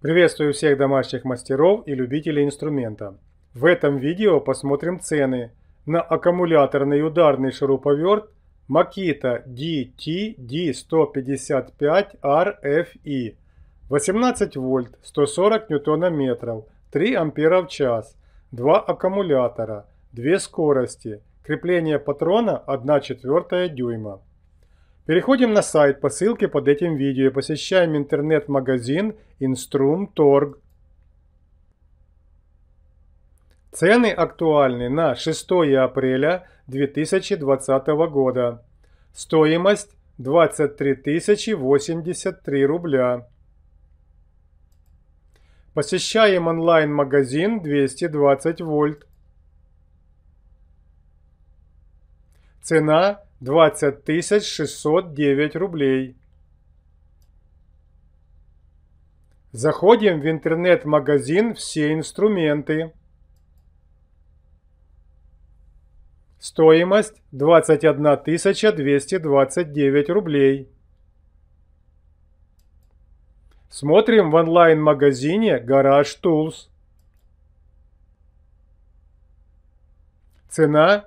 Приветствую всех домашних мастеров и любителей инструмента. В этом видео посмотрим цены на аккумуляторный ударный шуруповерт Makita dtd 155 rfi 18 вольт 140 ньютона-метров 3 ампера в час 2 аккумулятора 2 скорости крепление патрона 1 четвертая дюйма. Переходим на сайт по ссылке под этим видео и посещаем интернет-магазин Instrum.org. Цены актуальны на 6 апреля 2020 года. Стоимость 23 083 рубля. Посещаем онлайн-магазин 220 вольт. Цена 20 609 рублей. Заходим в интернет-магазин «Все инструменты». Стоимость 21 229 рублей. Смотрим в онлайн-магазине «Гараж Тулс Цена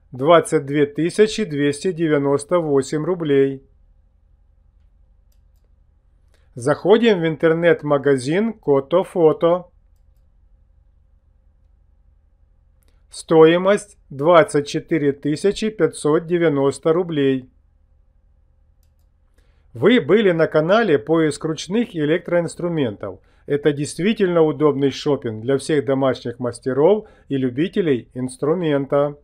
22 298 рублей. Заходим в интернет-магазин Котофото. Стоимость 24 590 рублей. Вы были на канале «Поиск ручных электроинструментов». Это действительно удобный шопинг для всех домашних мастеров и любителей инструмента.